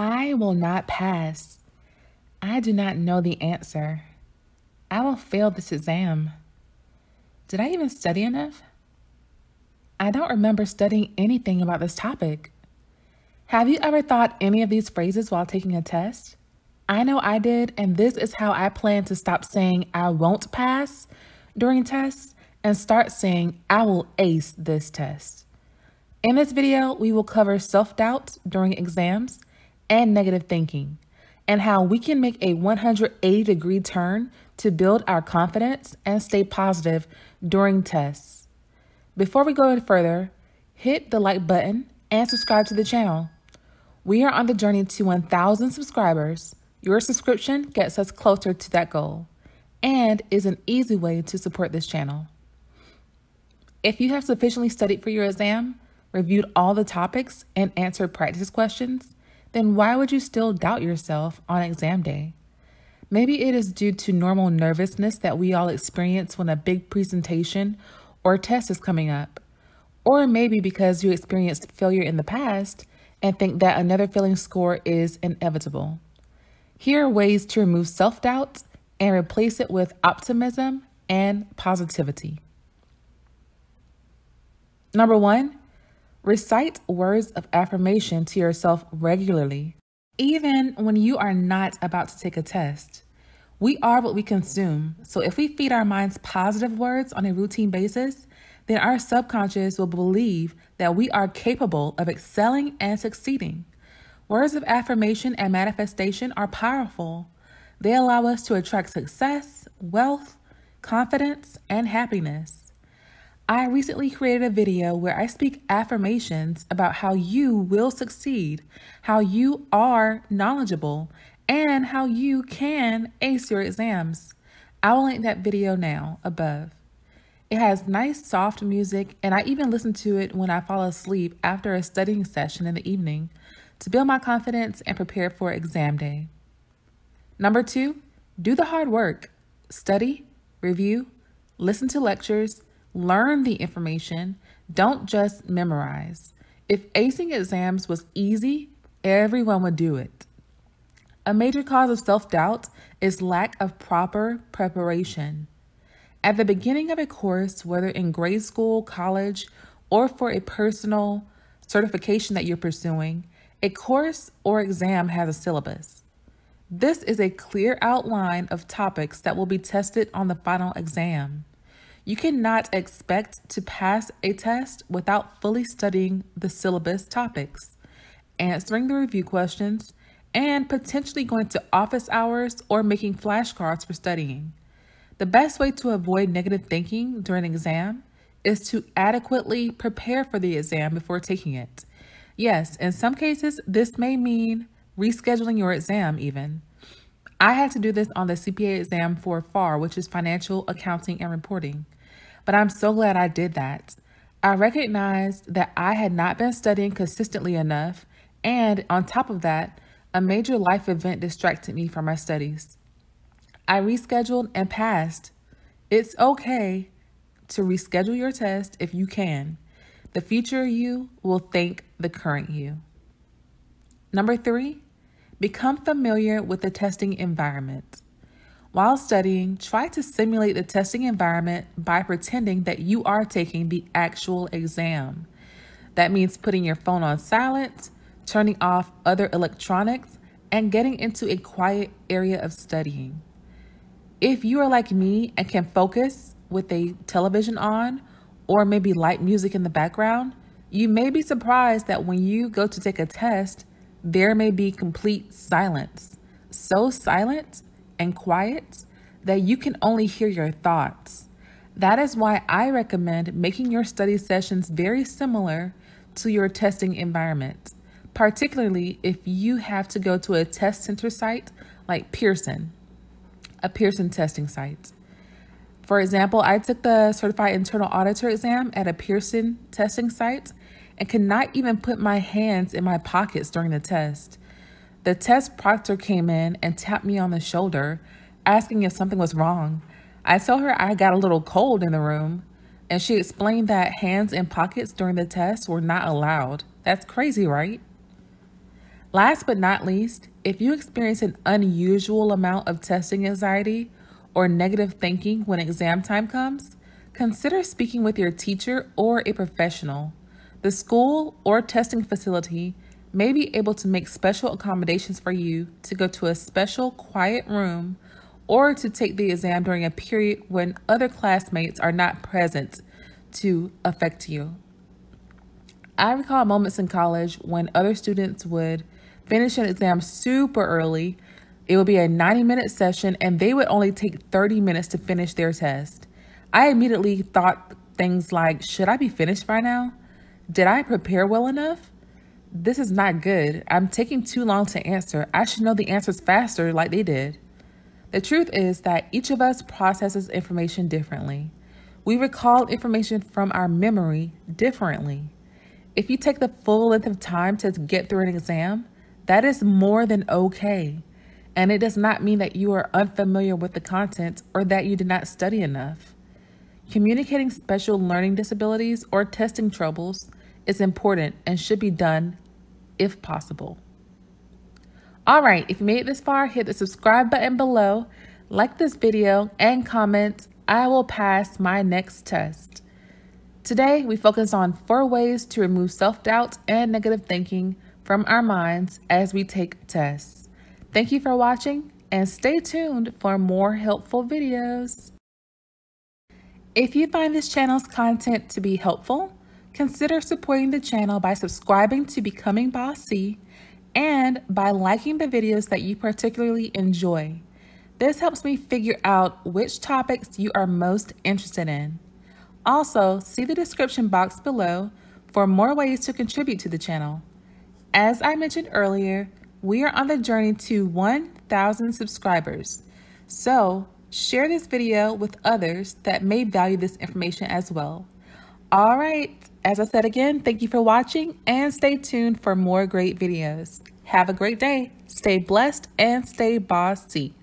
I will not pass. I do not know the answer. I will fail this exam. Did I even study enough? I don't remember studying anything about this topic. Have you ever thought any of these phrases while taking a test? I know I did, and this is how I plan to stop saying I won't pass during tests and start saying I will ace this test. In this video, we will cover self-doubt during exams and negative thinking, and how we can make a 180 degree turn to build our confidence and stay positive during tests. Before we go any further, hit the like button and subscribe to the channel. We are on the journey to 1,000 subscribers. Your subscription gets us closer to that goal and is an easy way to support this channel. If you have sufficiently studied for your exam, reviewed all the topics, and answered practice questions, then why would you still doubt yourself on exam day? Maybe it is due to normal nervousness that we all experience when a big presentation or test is coming up. Or maybe because you experienced failure in the past and think that another failing score is inevitable. Here are ways to remove self doubt and replace it with optimism and positivity. Number one, Recite words of affirmation to yourself regularly, even when you are not about to take a test. We are what we consume, so if we feed our minds positive words on a routine basis, then our subconscious will believe that we are capable of excelling and succeeding. Words of affirmation and manifestation are powerful. They allow us to attract success, wealth, confidence, and happiness. I recently created a video where I speak affirmations about how you will succeed, how you are knowledgeable, and how you can ace your exams. I will link that video now above. It has nice soft music, and I even listen to it when I fall asleep after a studying session in the evening to build my confidence and prepare for exam day. Number two, do the hard work. Study, review, listen to lectures, Learn the information, don't just memorize. If acing exams was easy, everyone would do it. A major cause of self doubt is lack of proper preparation. At the beginning of a course, whether in grade school, college, or for a personal certification that you're pursuing, a course or exam has a syllabus. This is a clear outline of topics that will be tested on the final exam. You cannot expect to pass a test without fully studying the syllabus topics, answering the review questions, and potentially going to office hours or making flashcards for studying. The best way to avoid negative thinking during an exam is to adequately prepare for the exam before taking it. Yes, in some cases, this may mean rescheduling your exam even. I had to do this on the CPA exam for FAR, which is Financial Accounting and Reporting but I'm so glad I did that. I recognized that I had not been studying consistently enough, and on top of that, a major life event distracted me from my studies. I rescheduled and passed. It's okay to reschedule your test if you can. The future you will thank the current you. Number three, become familiar with the testing environment. While studying, try to simulate the testing environment by pretending that you are taking the actual exam. That means putting your phone on silent, turning off other electronics, and getting into a quiet area of studying. If you are like me and can focus with a television on or maybe light music in the background, you may be surprised that when you go to take a test, there may be complete silence. So silent and quiet that you can only hear your thoughts. That is why I recommend making your study sessions very similar to your testing environment, particularly if you have to go to a test center site like Pearson, a Pearson testing site. For example, I took the certified internal auditor exam at a Pearson testing site and could not even put my hands in my pockets during the test. The test proctor came in and tapped me on the shoulder, asking if something was wrong. I told her I got a little cold in the room, and she explained that hands in pockets during the test were not allowed. That's crazy, right? Last but not least, if you experience an unusual amount of testing anxiety or negative thinking when exam time comes, consider speaking with your teacher or a professional. The school or testing facility may be able to make special accommodations for you to go to a special quiet room or to take the exam during a period when other classmates are not present to affect you. I recall moments in college when other students would finish an exam super early. It would be a 90 minute session and they would only take 30 minutes to finish their test. I immediately thought things like, should I be finished by now? Did I prepare well enough? This is not good. I'm taking too long to answer. I should know the answers faster, like they did. The truth is that each of us processes information differently. We recall information from our memory differently. If you take the full length of time to get through an exam, that is more than okay. And it does not mean that you are unfamiliar with the content or that you did not study enough. Communicating special learning disabilities or testing troubles is important and should be done if possible. All right, if you made it this far, hit the subscribe button below, like this video, and comment, I will pass my next test. Today, we focus on four ways to remove self-doubt and negative thinking from our minds as we take tests. Thank you for watching and stay tuned for more helpful videos. If you find this channel's content to be helpful, Consider supporting the channel by subscribing to Becoming Bossy and by liking the videos that you particularly enjoy. This helps me figure out which topics you are most interested in. Also, see the description box below for more ways to contribute to the channel. As I mentioned earlier, we are on the journey to 1,000 subscribers. So share this video with others that may value this information as well. All right, as I said again, thank you for watching and stay tuned for more great videos. Have a great day, stay blessed, and stay bossy.